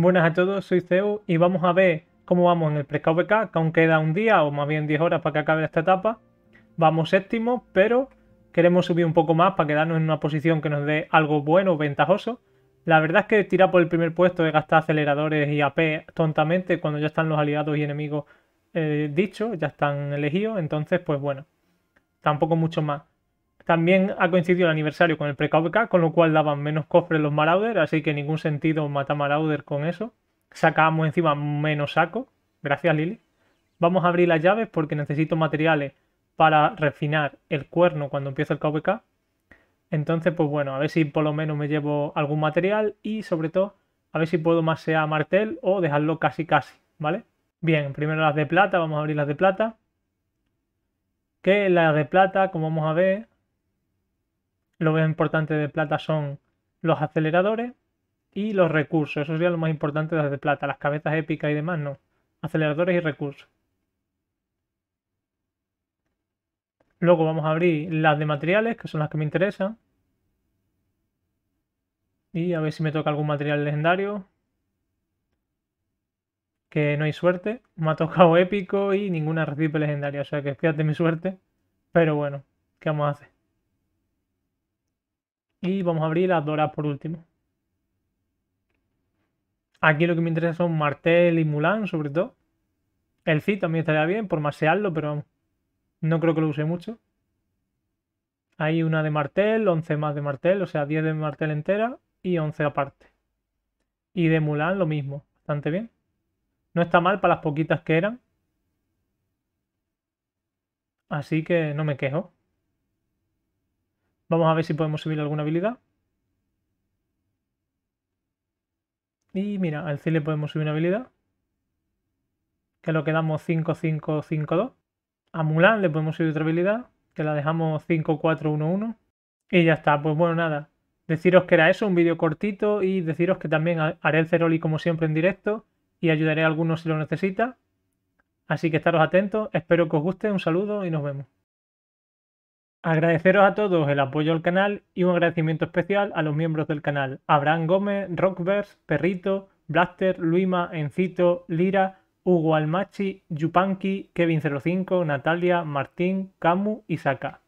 Buenas a todos, soy Zeus y vamos a ver cómo vamos en el preca que aún queda un día o más bien 10 horas para que acabe esta etapa. Vamos séptimo, pero queremos subir un poco más para quedarnos en una posición que nos dé algo bueno, ventajoso. La verdad es que tirar por el primer puesto de gastar aceleradores y AP tontamente cuando ya están los aliados y enemigos eh, dichos, ya están elegidos, entonces pues bueno, tampoco mucho más. También ha coincidido el aniversario con el Precauca, con lo cual daban menos cofres los marauders, así que ningún sentido matar Marauder con eso. Sacábamos encima menos saco. Gracias, Lili. Vamos a abrir las llaves porque necesito materiales para refinar el cuerno cuando empiece el KVK. Entonces, pues bueno, a ver si por lo menos me llevo algún material y sobre todo a ver si puedo más sea martel o dejarlo casi casi, ¿vale? Bien, primero las de plata, vamos a abrir las de plata. Que las de plata, como vamos a ver, lo más importante de plata son los aceleradores y los recursos. Eso sería lo más importante de las de plata. Las cabezas épicas y demás no. Aceleradores y recursos. Luego vamos a abrir las de materiales, que son las que me interesan. Y a ver si me toca algún material legendario. Que no hay suerte. Me ha tocado épico y ninguna recipe legendaria. O sea que fíjate mi suerte. Pero bueno, ¿qué vamos a hacer? Y vamos a abrir las doras por último. Aquí lo que me interesa son Martel y Mulan, sobre todo. El Cid también estaría bien por masearlo, pero no creo que lo use mucho. Hay una de Martel, 11 más de Martel, o sea, 10 de Martel entera y 11 aparte. Y de Mulan lo mismo, bastante bien. No está mal para las poquitas que eran. Así que no me quejo. Vamos a ver si podemos subir alguna habilidad. Y mira, al cine le podemos subir una habilidad. Que lo quedamos 5, 5, 5, 2. A Mulan le podemos subir otra habilidad. Que la dejamos 5, 4, 1, 1. Y ya está. Pues bueno, nada. Deciros que era eso, un vídeo cortito. Y deciros que también haré el Ceroli como siempre en directo. Y ayudaré a algunos si lo necesita. Así que estaros atentos. Espero que os guste. Un saludo y nos vemos. Agradeceros a todos el apoyo al canal y un agradecimiento especial a los miembros del canal. Abraham Gómez, Rockverse, Perrito, Blaster, Luima, Encito, Lira, Hugo Almachi, Yupanqui, Kevin05, Natalia, Martín, Camu y Saka.